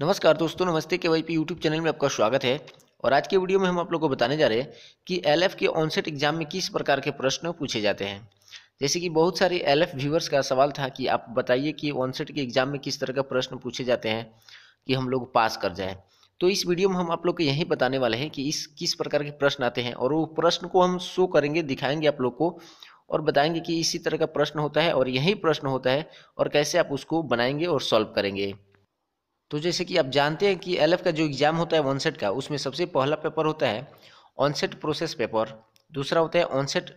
नमस्कार दोस्तों नमस्ते के वाई पी यूट्यूब चैनल में आपका स्वागत है और आज के वीडियो में हम आप लोग को बताने जा रहे हैं कि एल के ऑनसेट एग्जाम में किस प्रकार के प्रश्न पूछे जाते हैं जैसे कि बहुत सारे एल व्यूवर्स का सवाल था कि आप बताइए कि ऑनसेट के एग्जाम में किस तरह का प्रश्न पूछे जाते हैं कि हम लोग पास कर जाए तो इस वीडियो में हम आप लोग को यही बताने वाले हैं कि इस किस प्रकार के प्रश्न आते हैं और वो प्रश्न को हम शो करेंगे दिखाएंगे आप लोग को और बताएंगे कि इसी तरह का प्रश्न होता है और यही प्रश्न होता है और कैसे आप उसको बनाएंगे और सॉल्व करेंगे तो जैसे कि आप जानते हैं कि एल का जो एग्ज़ाम होता है ऑनसेट का उसमें सबसे पहला पेपर होता है ऑनसेट प्रोसेस पेपर दूसरा होता है ऑनसेट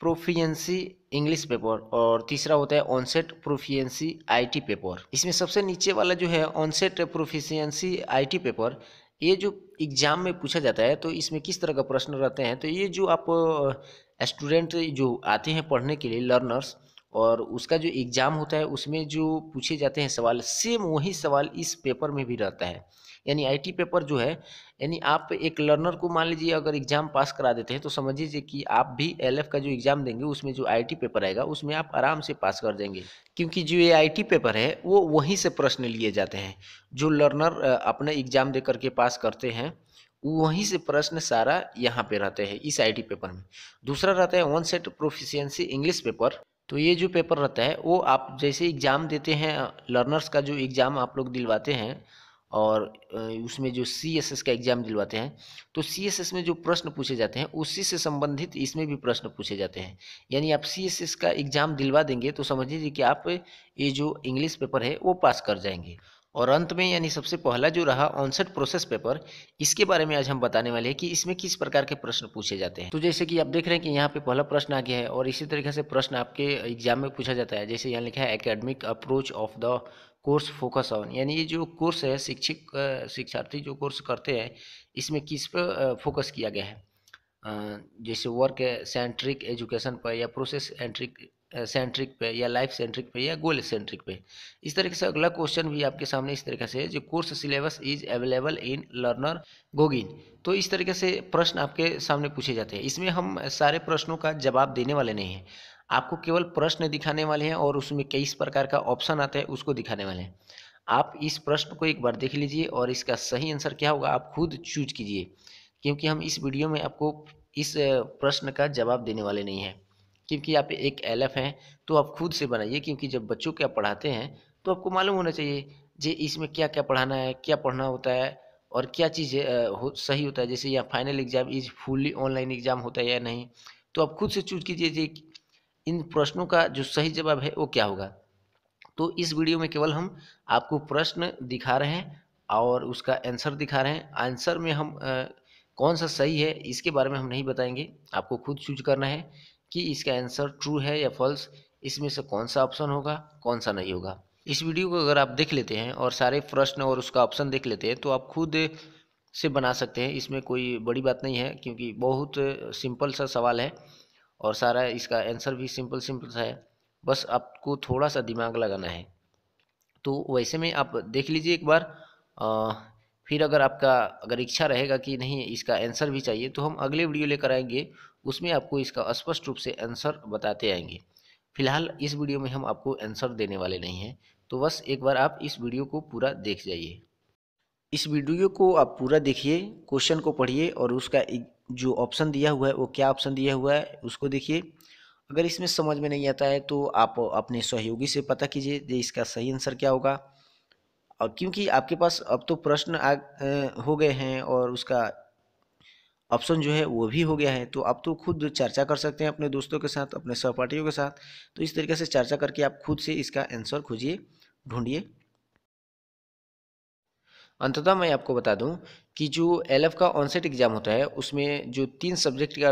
प्रोफियंसी इंग्लिश पेपर और तीसरा होता है ऑनसेट प्रोफियंसी आईटी पेपर इसमें सबसे नीचे वाला जो है ऑनसेट प्रोफिशियंसी आईटी पेपर ये जो एग्ज़ाम में पूछा जाता है तो इसमें किस तरह का प्रश्न रहते हैं तो ये जो आप स्टूडेंट जो आते हैं पढ़ने के लिए लर्नर्स और उसका जो एग्ज़ाम होता है उसमें जो पूछे जाते हैं सवाल सेम वही सवाल इस पेपर में भी रहता है यानी आईटी पेपर जो है यानी आप एक लर्नर को मान लीजिए अगर एग्ज़ाम पास करा देते हैं तो समझ लीजिए कि आप भी एलएफ का जो एग्ज़ाम देंगे उसमें जो आईटी पेपर आएगा उसमें आप आराम से पास कर देंगे क्योंकि जो ये आईटी पेपर है वो वहीं से प्रश्न लिए जाते हैं जो लर्नर अपना एग्ज़ाम दे करके पास करते हैं वहीं से प्रश्न सारा यहाँ पे रहते हैं इस आई पेपर में दूसरा रहता है one set proficiency English paper तो ये जो पेपर रहता है वो आप जैसे एग्ज़ाम देते हैं लर्नर्स का जो एग्ज़ाम आप लोग दिलवाते हैं और उसमें जो सी एस एस का एग्ज़ाम दिलवाते हैं तो सी एस एस में जो प्रश्न पूछे जाते हैं उसी से संबंधित इसमें भी प्रश्न पूछे जाते हैं यानी आप सी एस एस का एग्ज़ाम दिलवा देंगे तो समझ लीजिए कि आप ये जो इंग्लिश पेपर है वो पास कर जाएंगे और अंत में यानी सबसे पहला जो रहा ऑनसेट प्रोसेस पेपर इसके बारे में आज हम बताने वाले हैं कि इसमें किस प्रकार के प्रश्न पूछे जाते हैं तो जैसे कि आप देख रहे हैं कि यहाँ पे पहला प्रश्न आ गया है और इसी तरीके से प्रश्न आपके एग्जाम में पूछा जाता है जैसे यहाँ लिखा है academic approach of the course focus on यानी ये जो कोर्स है शिक्षक शिक्षार्थी जो कोर्स करते हैं इसमें किस पर फोकस किया गया है जैसे वर्क सेंट्रिक एजुकेशन पर या प्रोसेस एंट्रिक सेंट्रिक पे या लाइफ सेंट्रिक पे या गोल सेंट्रिक पे इस तरीके से अगला क्वेश्चन भी आपके सामने इस तरीके से जो course syllabus is available in learner गोगिन तो इस तरीके से प्रश्न आपके सामने पूछे जाते हैं इसमें हम सारे प्रश्नों का जवाब देने वाले नहीं हैं आपको केवल प्रश्न दिखाने वाले हैं और उसमें कई प्रकार का ऑप्शन आता है उसको दिखाने वाले हैं आप इस प्रश्न को एक बार देख लीजिए और इसका सही आंसर क्या होगा आप खुद चूज कीजिए क्योंकि हम इस वीडियो में आपको इस प्रश्न का जवाब देने वाले नहीं हैं क्योंकि आप एक एल हैं तो आप खुद से बनाइए क्योंकि जब बच्चों के आप पढ़ाते हैं तो आपको मालूम होना चाहिए जे इसमें क्या क्या पढ़ाना है क्या पढ़ना होता है और क्या चीज़ हो, सही होता है जैसे यहाँ final exam is fully online exam होता है या नहीं तो आप खुद से चूज कीजिए इन प्रश्नों का जो सही जवाब है वो क्या होगा तो इस वीडियो में केवल हम आपको प्रश्न दिखा रहे हैं और उसका आंसर दिखा रहे हैं आंसर में हम कौन सा सही है इसके बारे में हम नहीं बताएंगे आपको खुद चूज करना है कि इसका आंसर ट्रू है या फॉल्स इसमें से कौन सा ऑप्शन होगा कौन सा नहीं होगा इस वीडियो को अगर आप देख लेते हैं और सारे प्रश्न और उसका ऑप्शन देख लेते हैं तो आप खुद से बना सकते हैं इसमें कोई बड़ी बात नहीं है क्योंकि बहुत सिंपल सा सवाल है और सारा इसका आंसर भी सिंपल सिंपल सा है बस आपको थोड़ा सा दिमाग लगाना है तो वैसे में आप देख लीजिए एक बार आ, फिर अगर आपका अगर इच्छा रहेगा कि नहीं इसका आंसर भी चाहिए तो हम अगले वीडियो लेकर आएंगे उसमें आपको इसका स्पष्ट रूप से आंसर बताते आएंगे फिलहाल इस वीडियो में हम आपको आंसर देने वाले नहीं हैं तो बस एक बार आप इस वीडियो को पूरा देख जाइए इस वीडियो को आप पूरा देखिए क्वेश्चन को पढ़िए और उसका जो ऑप्शन दिया हुआ है वो क्या ऑप्शन दिया हुआ है उसको देखिए अगर इसमें समझ में नहीं आता है तो आप अपने सहयोगी से पता कीजिए इसका सही आंसर क्या होगा और क्योंकि आपके पास अब तो प्रश्न आ हो गए हैं और उसका ऑप्शन जो है वो भी हो गया है तो आप तो खुद चर्चा कर सकते हैं अपने दोस्तों के साथ अपने सहपाठियों के साथ तो इस तरीके से चर्चा करके आप खुद से इसका आंसर खोजिए ढूंढिए अंततः मैं आपको बता दूं कि जो एल का ऑनसेट एग्ज़ाम होता है उसमें जो तीन सब्जेक्ट का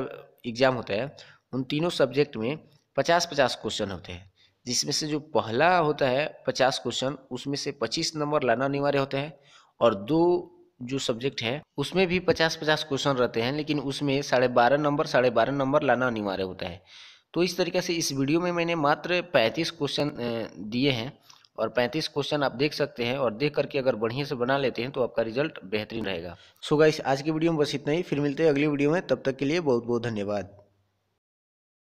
एग्ज़ाम होता है उन तीनों सब्जेक्ट में पचास पचास क्वेश्चन होते हैं जिसमें से जो पहला होता है पचास क्वेश्चन उसमें से पच्चीस नंबर लाना अनिवार्य होता है और दो जो सब्जेक्ट है उसमें भी पचास पचास क्वेश्चन रहते हैं लेकिन उसमें साढ़े बारह नंबर साढ़े बारह नंबर लाना अनिवार्य होता है तो इस तरीके से इस वीडियो में मैंने मात्र पैंतीस क्वेश्चन दिए हैं और पैंतीस क्वेश्चन आप देख सकते हैं और देख करके अगर बढ़िया से बना लेते हैं तो आपका रिजल्ट बेहतरीन रहेगा सो so गाइस आज की वीडियो में बस इतना ही फिर मिलते हैं अगली वीडियो में तब तक के लिए बहुत बहुत धन्यवाद